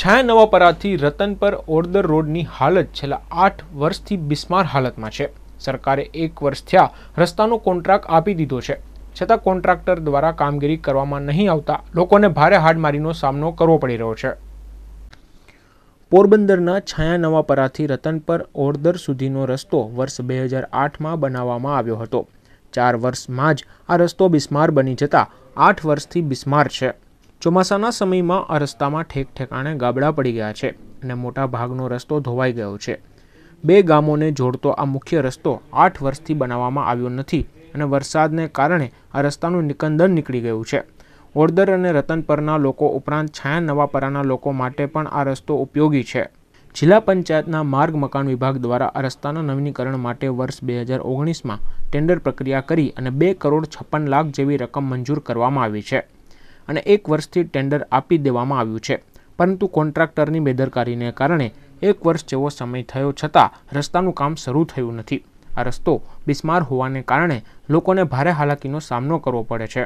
છાયા નવાપરાથી રતન પર ઓર્દર રોડની હાલત છેલ્લા આઠ વર્ષથી બિસ્માર હાલતમાં છે સરકારે એક વર્ષ થયા રસ્તાનો કોન્ટ્રાક્ટ આપી દીધો છે છતાં કોન્ટ્રાક્ટર દ્વારા કામગીરી કરવામાં નહીં આવતા લોકોને ભારે હાડમારીનો સામનો કરવો પડી રહ્યો છે પોરબંદરના છાયા નવાપરાથી રતન પર ઓરદર સુધીનો રસ્તો વર્ષ બે હજાર આઠમાં બનાવવામાં આવ્યો હતો ચાર વર્ષમાં જ આ રસ્તો બિસ્માર બની જતા આઠ વર્ષથી બિસ્માર છે ચોમાસાના સમયમાં આ રસ્તામાં ઠેક ઠેકાણે ગાબડા પડી ગયા છે અને મોટા ભાગનો રસ્તો ધોવાઈ ગયો છે બે ગામોને જોડતો આ મુખ્ય રસ્તો આઠ વર્ષથી બનાવવામાં આવ્યો નથી અને વરસાદને કારણે આ રસ્તાનું નિકંદન નીકળી ગયું છે ઓર્દર અને રતનપરના લોકો ઉપરાંત છાયા નવાપરાના લોકો માટે પણ આ રસ્તો ઉપયોગી છે જિલ્લા પંચાયતના માર્ગ મકાન વિભાગ દ્વારા આ રસ્તાના નવીનીકરણ માટે વર્ષ બે હજાર ઓગણીસમાં ટેન્ડર પ્રક્રિયા કરી અને બે કરોડ છપ્પન લાખ જેવી રકમ મંજૂર કરવામાં આવી છે અને એક વર્ષથી ટેન્ડર આપી દેવામાં આવ્યું છે પરંતુ કોન્ટ્રાક્ટરની બેદરકારીને કારણે એક વર્ષ જેવો સમય થયો છતાં રસ્તાનું કામ શરૂ થયું નથી આ રસ્તો બિસ્માર હોવાને કારણે લોકોને ભારે હાલાકીનો સામનો કરવો પડે છે